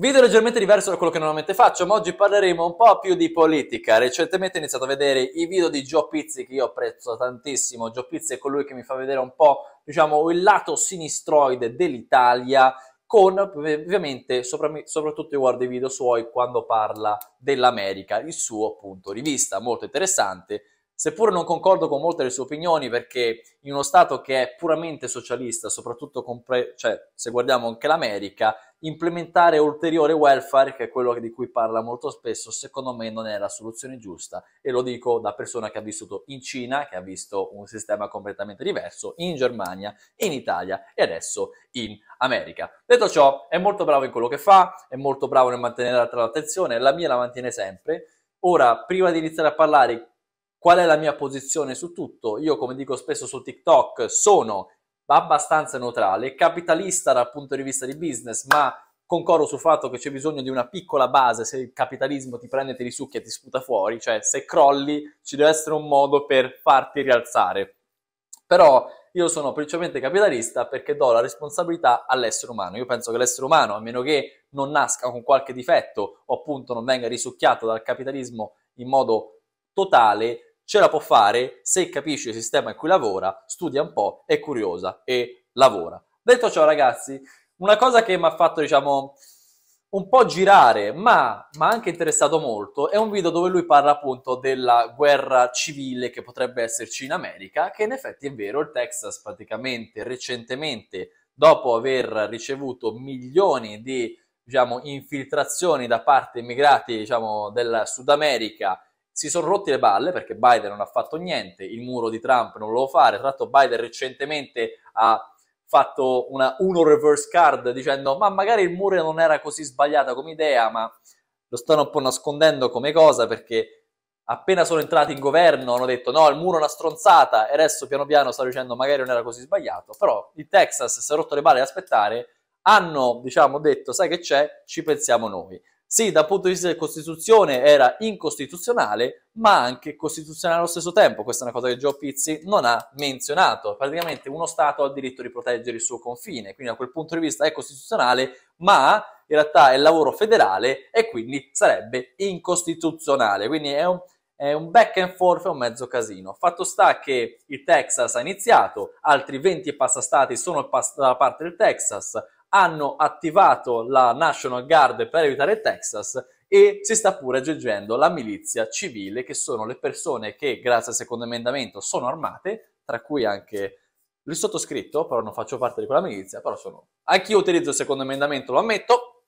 Video leggermente diverso da quello che normalmente faccio, ma oggi parleremo un po' più di politica. Recentemente ho iniziato a vedere i video di Gio Pizzi, che io apprezzo tantissimo. Gio Pizzi è colui che mi fa vedere un po', diciamo, il lato sinistroide dell'Italia, con ovviamente sopra, soprattutto io guardo i video suoi quando parla dell'America, il suo punto di vista, molto interessante Seppur non concordo con molte delle sue opinioni, perché in uno Stato che è puramente socialista, soprattutto compre- cioè, se guardiamo anche l'America, implementare ulteriore welfare, che è quello di cui parla molto spesso, secondo me non è la soluzione giusta. E lo dico da persona che ha vissuto in Cina, che ha visto un sistema completamente diverso, in Germania, in Italia e adesso in America. Detto ciò, è molto bravo in quello che fa, è molto bravo nel mantenere la l'attenzione, la mia la mantiene sempre. Ora, prima di iniziare a parlare Qual è la mia posizione su tutto? Io, come dico spesso su TikTok, sono abbastanza neutrale, capitalista dal punto di vista di business, ma concordo sul fatto che c'è bisogno di una piccola base se il capitalismo ti prende, ti risucchia e ti sputa fuori, cioè se crolli ci deve essere un modo per farti rialzare. Però io sono principalmente capitalista perché do la responsabilità all'essere umano. Io penso che l'essere umano, a meno che non nasca con qualche difetto o appunto non venga risucchiato dal capitalismo in modo totale, ce la può fare se capisce il sistema in cui lavora, studia un po', è curiosa e lavora. Detto ciò, ragazzi, una cosa che mi ha fatto, diciamo, un po' girare, ma mi ha anche interessato molto, è un video dove lui parla appunto della guerra civile che potrebbe esserci in America, che in effetti è vero, il Texas praticamente recentemente, dopo aver ricevuto milioni di diciamo, infiltrazioni da parte immigrati diciamo, del Sud America, si sono rotti le balle perché Biden non ha fatto niente, il muro di Trump non lo fa fare, tra l'altro Biden recentemente ha fatto una uno reverse card dicendo ma magari il muro non era così sbagliata come idea, ma lo stanno un po' nascondendo come cosa perché appena sono entrati in governo hanno detto no, il muro è una stronzata e adesso piano piano sta dicendo magari non era così sbagliato, però il Texas si è rotto le balle ad aspettare, hanno diciamo detto sai che c'è, ci pensiamo noi sì, dal punto di vista della Costituzione era incostituzionale, ma anche costituzionale allo stesso tempo. Questa è una cosa che Joe Pizzi non ha menzionato. Praticamente uno Stato ha il diritto di proteggere il suo confine, quindi da quel punto di vista è costituzionale, ma in realtà è lavoro federale e quindi sarebbe incostituzionale. Quindi è un, è un back and forth, è un mezzo casino. Fatto sta che il Texas ha iniziato, altri 20 e passa stati sono pass- dalla parte del Texas, hanno attivato la National Guard per aiutare Texas e si sta pure aggiungendo la milizia civile, che sono le persone che, grazie al secondo emendamento, sono armate, tra cui anche il sottoscritto, però non faccio parte di quella milizia, però sono... Anch'io utilizzo il secondo emendamento, lo ammetto,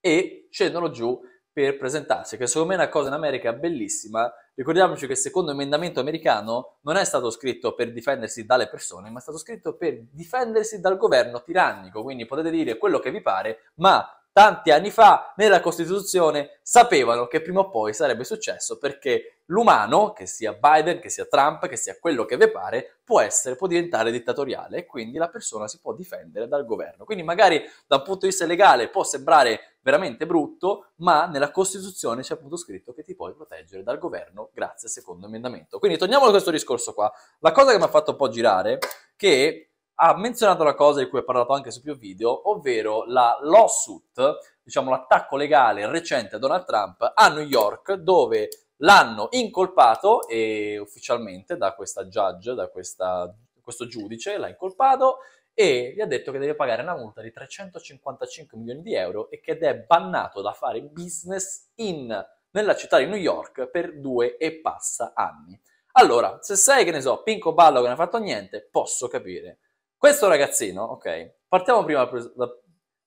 e scendono giù per presentarsi, che secondo me è una cosa in America bellissima. Ricordiamoci che il secondo emendamento americano non è stato scritto per difendersi dalle persone, ma è stato scritto per difendersi dal governo tirannico. Quindi potete dire quello che vi pare, ma tanti anni fa nella Costituzione sapevano che prima o poi sarebbe successo perché l'umano, che sia Biden, che sia Trump, che sia quello che vi pare, può essere, può diventare dittatoriale e quindi la persona si può difendere dal governo. Quindi magari da un punto di vista legale può sembrare veramente brutto, ma nella Costituzione c'è appunto scritto che ti puoi proteggere dal governo grazie al secondo emendamento. Quindi torniamo a questo discorso qua. La cosa che mi ha fatto un po' girare, che ha menzionato la cosa di cui ha parlato anche su più video, ovvero la lawsuit, diciamo l'attacco legale recente a Donald Trump a New York, dove l'hanno incolpato e ufficialmente da questa judge, da questa, questo giudice, l'ha incolpato e gli ha detto che deve pagare una multa di 355 milioni di euro e che è bannato da fare business in, nella città di New York per due e passa anni. Allora, se sei, che ne so, Pinco Ballo che non ha fatto niente, posso capire questo ragazzino, ok, partiamo prima da,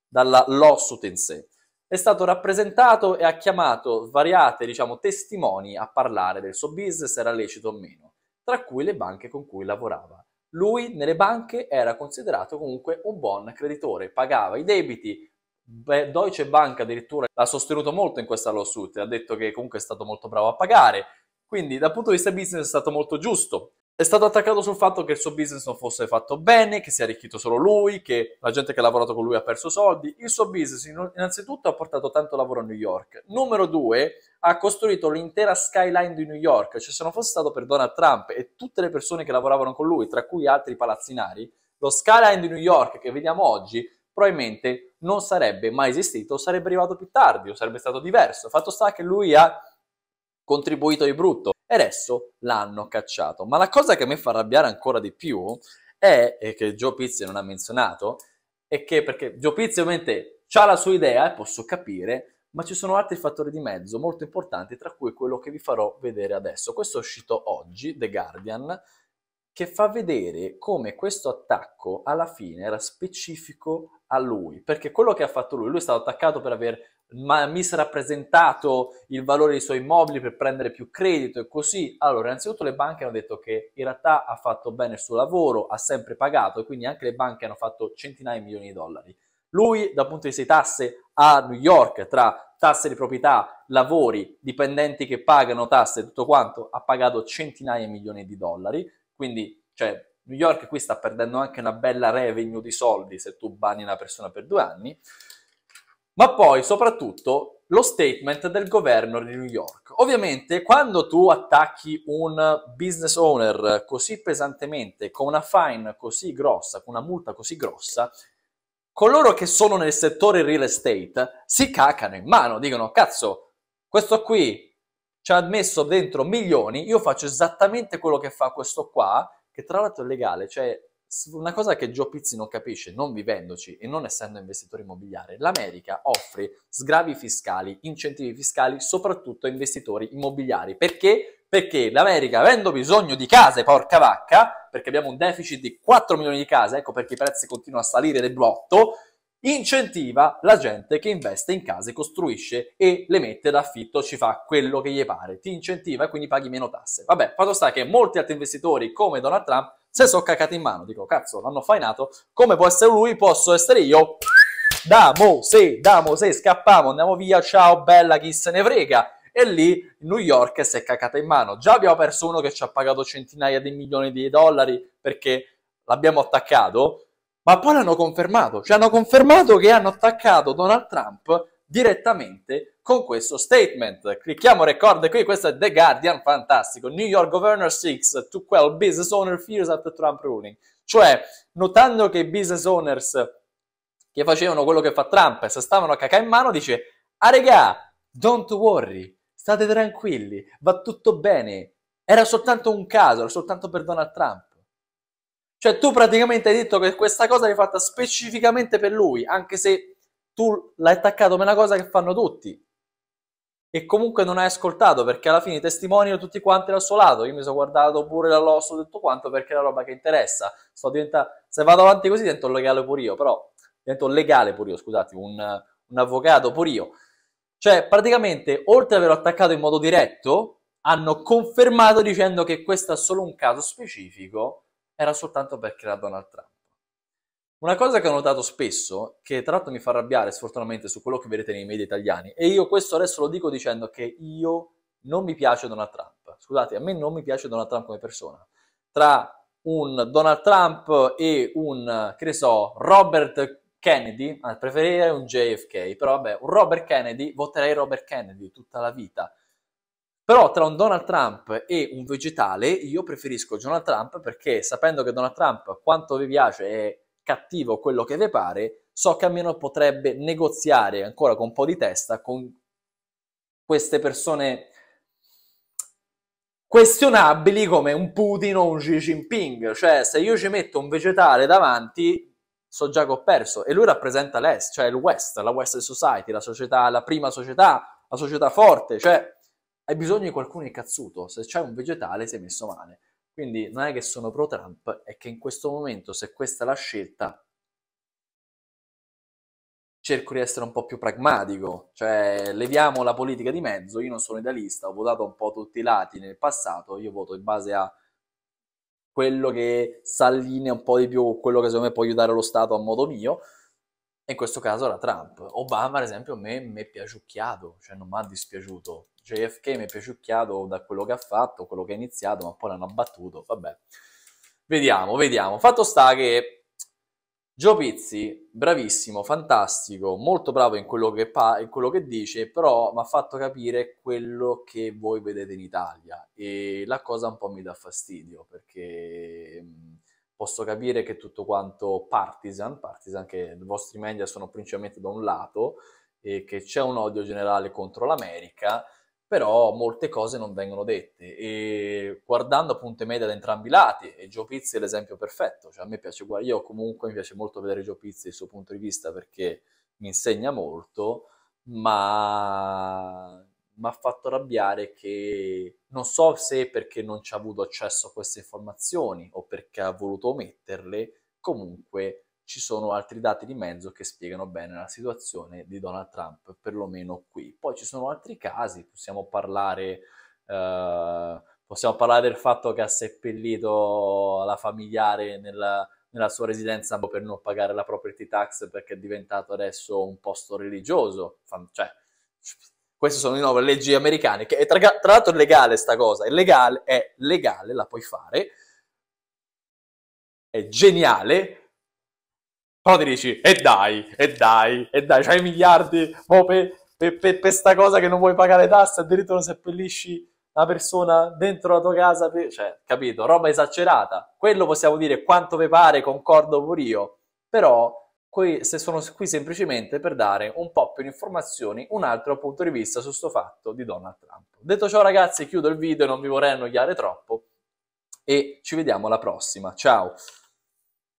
dalla lawsuit in sé, è stato rappresentato e ha chiamato variate, diciamo, testimoni a parlare del suo business, era lecito o meno, tra cui le banche con cui lavorava. Lui nelle banche era considerato comunque un buon creditore, pagava i debiti, Beh, Deutsche Bank addirittura l'ha sostenuto molto in questa lawsuit, ha detto che comunque è stato molto bravo a pagare, quindi dal punto di vista business è stato molto giusto. È stato attaccato sul fatto che il suo business non fosse fatto bene, che si è arricchito solo lui, che la gente che ha lavorato con lui ha perso soldi. Il suo business innanzitutto ha portato tanto lavoro a New York. Numero due, ha costruito l'intera skyline di New York. Cioè se non fosse stato per Donald Trump e tutte le persone che lavoravano con lui, tra cui altri palazzinari, lo skyline di New York che vediamo oggi probabilmente non sarebbe mai esistito, sarebbe arrivato più tardi o sarebbe stato diverso. Fatto sta che lui ha contribuito di brutto e adesso l'hanno cacciato. Ma la cosa che a me fa arrabbiare ancora di più è, e che Joe Pizzi non ha menzionato, è che perché Joe Pizzi ovviamente ha la sua idea e posso capire, ma ci sono altri fattori di mezzo molto importanti, tra cui quello che vi farò vedere adesso. Questo è uscito oggi, The Guardian, che fa vedere come questo attacco alla fine era specifico a lui, perché quello che ha fatto lui, lui è stato attaccato per aver ma- misrappresentato il valore dei suoi immobili per prendere più credito e così. Allora, innanzitutto le banche hanno detto che in realtà ha fatto bene il suo lavoro, ha sempre pagato e quindi anche le banche hanno fatto centinaia di milioni di dollari. Lui, dal punto di vista di tasse, a New York, tra tasse di proprietà, lavori, dipendenti che pagano tasse, tutto quanto, ha pagato centinaia di milioni di dollari. Quindi, cioè, New York qui sta perdendo anche una bella revenue di soldi se tu banni una persona per due anni ma poi soprattutto lo statement del governo di New York. Ovviamente quando tu attacchi un business owner così pesantemente, con una fine così grossa, con una multa così grossa, coloro che sono nel settore real estate si cacano in mano, dicono cazzo, questo qui ci ha messo dentro milioni, io faccio esattamente quello che fa questo qua, che tra l'altro è legale, cioè una cosa che Joe Pizzi non capisce, non vivendoci e non essendo investitore immobiliare, l'America offre sgravi fiscali, incentivi fiscali soprattutto a investitori immobiliari. Perché? Perché l'America, avendo bisogno di case, porca vacca, perché abbiamo un deficit di 4 milioni di case, ecco perché i prezzi continuano a salire del blotto, incentiva la gente che investe in case, costruisce e le mette d'affitto, ci fa quello che gli pare, ti incentiva e quindi paghi meno tasse. Vabbè, fatto sta che molti altri investitori come Donald Trump se sono cacato in mano, dico cazzo, l'hanno fainato, come può essere lui, posso essere io. Damo, se, damo, se, scappiamo, andiamo via, ciao, bella, chi se ne frega. E lì New York si è cacata in mano. Già abbiamo perso uno che ci ha pagato centinaia di milioni di dollari perché l'abbiamo attaccato, ma poi l'hanno confermato. Cioè hanno confermato che hanno attaccato Donald Trump direttamente con questo statement. Clicchiamo record qui, questo è The Guardian, fantastico. New York Governor 6 to quell business owner fears after Trump ruling. Cioè, notando che i business owners che facevano quello che fa Trump se stavano a cacà in mano, dice, a ah, regà, don't worry, state tranquilli, va tutto bene. Era soltanto un caso, era soltanto per Donald Trump. Cioè, tu praticamente hai detto che questa cosa l'hai fatta specificamente per lui, anche se tu l'hai attaccato come una cosa che fanno tutti e comunque non hai ascoltato perché alla fine i testimoni tutti quanti dal suo lato. Io mi sono guardato pure la l'osso tutto quanto perché è la roba che interessa. sto Diventa... Se vado avanti così divento legale pure io, però divento legale pure io, scusate, un, un avvocato pure io. Cioè, praticamente, oltre ad averlo attaccato in modo diretto, hanno confermato dicendo che questo è solo un caso specifico, era soltanto perché era Donald Trump. Una cosa che ho notato spesso, che tra l'altro mi fa arrabbiare sfortunatamente su quello che vedete nei media italiani, e io questo adesso lo dico dicendo che io non mi piace Donald Trump. Scusate, a me non mi piace Donald Trump come persona. Tra un Donald Trump e un, che ne so, Robert Kennedy, ah, preferirei un JFK, però vabbè, un Robert Kennedy, voterei Robert Kennedy tutta la vita. Però tra un Donald Trump e un vegetale, io preferisco Donald Trump perché sapendo che Donald Trump, quanto vi piace, è cattivo, quello che vi pare, so che almeno potrebbe negoziare ancora con un po' di testa con queste persone questionabili come un Putin o un Xi Jinping. Cioè, se io ci metto un vegetale davanti, so già che ho perso. E lui rappresenta l'Est, cioè il West, la West Society, la società, la prima società, la società forte. Cioè, hai bisogno di qualcuno incazzuto. Se c'è un vegetale, sei messo male. Quindi non è che sono pro Trump, è che in questo momento, se questa è la scelta, cerco di essere un po' più pragmatico, cioè leviamo la politica di mezzo, io non sono idealista, ho votato un po' tutti i lati nel passato, io voto in base a quello che s'allinea un po' di più quello che secondo me può aiutare lo Stato a modo mio, in questo caso era Trump. Obama, ad esempio, a me mi è piaciucchiato, cioè non mi ha dispiaciuto. JFK mi è piaciucchiato da quello che ha fatto, quello che ha iniziato, ma poi l'hanno abbattuto, vabbè. Vediamo, vediamo. Fatto sta che Gio Pizzi, bravissimo, fantastico, molto bravo in quello che, pa- in quello che dice, però mi ha fatto capire quello che voi vedete in Italia e la cosa un po' mi dà fastidio perché posso capire che tutto quanto partisan, partisan che i vostri media sono principalmente da un lato e che c'è un odio generale contro l'America, però molte cose non vengono dette e guardando appunto i media da entrambi i lati e Gio Pizzi è l'esempio perfetto, cioè a me piace, io comunque mi piace molto vedere Gio Pizzi e il suo punto di vista perché mi insegna molto, ma mi ha fatto arrabbiare che non so se perché non ci ha avuto accesso a queste informazioni o perché ha voluto ometterle, comunque ci sono altri dati di mezzo che spiegano bene la situazione di Donald Trump, perlomeno qui. Poi ci sono altri casi, possiamo parlare, eh, possiamo parlare del fatto che ha seppellito la familiare nella, nella sua residenza per non pagare la property tax perché è diventato adesso un posto religioso. Cioè, queste sono di nuovo leggi americane, che tra, tra l'altro è legale sta cosa, è legale, è legale, la puoi fare, è geniale, però ti dici, e dai, e dai, e dai, c'hai miliardi oh, per questa cosa che non vuoi pagare tasse, addirittura seppellisci una persona dentro la tua casa, per... cioè, capito, roba esagerata. Quello possiamo dire quanto vi pare, concordo pure io, però qui, se sono qui semplicemente per dare un po' più di informazioni, un altro punto di vista su questo fatto di Donald Trump. Detto ciò ragazzi, chiudo il video, non vi vorrei annoiare troppo e ci vediamo alla prossima. Ciao!